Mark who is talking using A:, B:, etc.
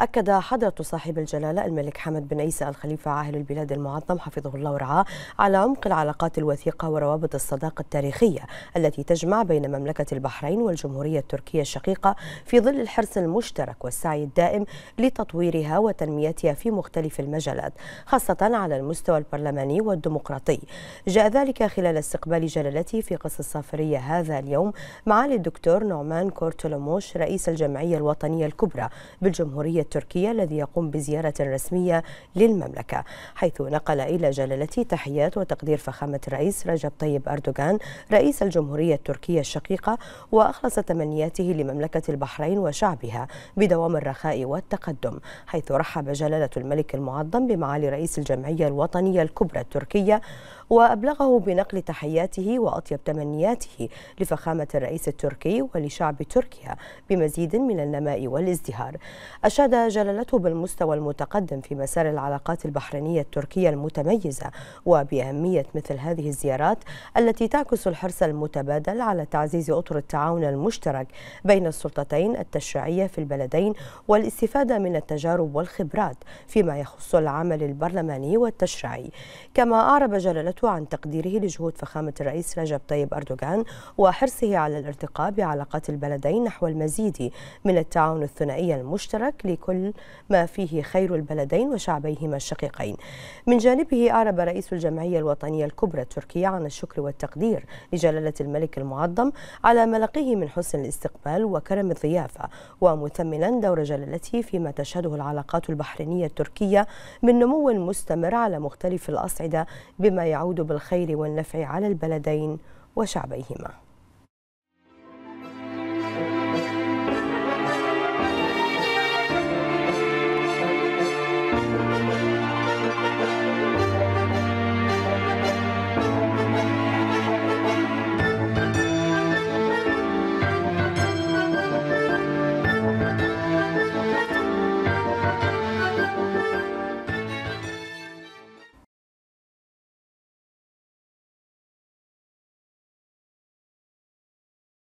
A: أكد حضرة صاحب الجلالة الملك حمد بن عيسى الخليفة عاهل البلاد المعظم حفظه الله ورعاه على عمق العلاقات الوثيقة وروابط الصداقة التاريخية التي تجمع بين مملكة البحرين والجمهورية التركية الشقيقة في ظل الحرص المشترك والسعي الدائم لتطويرها وتنميتها في مختلف المجالات خاصة على المستوى البرلماني والديمقراطي جاء ذلك خلال استقبال جلالته في قصة الصافرية هذا اليوم معالي الدكتور نعمان كورتولوموش رئيس الجمعية الوطنية الكبرى بالجمهورية التركي الذي يقوم بزيارة رسمية للمملكة حيث نقل إلى جلالته تحيات وتقدير فخامة الرئيس رجب طيب أردوغان رئيس الجمهورية التركية الشقيقة وأخلص تمنياته لمملكة البحرين وشعبها بدوام الرخاء والتقدم حيث رحب جلالة الملك المعظم بمعالي رئيس الجمعية الوطنية الكبرى التركية وأبلغه بنقل تحياته وأطيب تمنياته لفخامة الرئيس التركي ولشعب تركيا بمزيد من النماء والازدهار أشاد أفاد جلالته بالمستوى المتقدم في مسار العلاقات البحرينية التركية المتميزة وبأهمية مثل هذه الزيارات التي تعكس الحرص المتبادل على تعزيز أطر التعاون المشترك بين السلطتين التشريعية في البلدين والاستفادة من التجارب والخبرات فيما يخص العمل البرلماني والتشريعي كما أعرب جلالته عن تقديره لجهود فخامة الرئيس رجب طيب أردوغان وحرصه على الارتقاء بعلاقات البلدين نحو المزيد من التعاون الثنائي المشترك بكل ما فيه خير البلدين وشعبيهما الشقيقين من جانبه أعرب رئيس الجمعية الوطنية الكبرى التركية عن الشكر والتقدير لجلالة الملك المعظم على ما لقيه من حسن الاستقبال وكرم الضيافة ومثمنا دور جلالته فيما تشهده العلاقات البحرينية التركية من نمو مستمر على مختلف الأصعدة بما يعود بالخير والنفع على البلدين وشعبيهما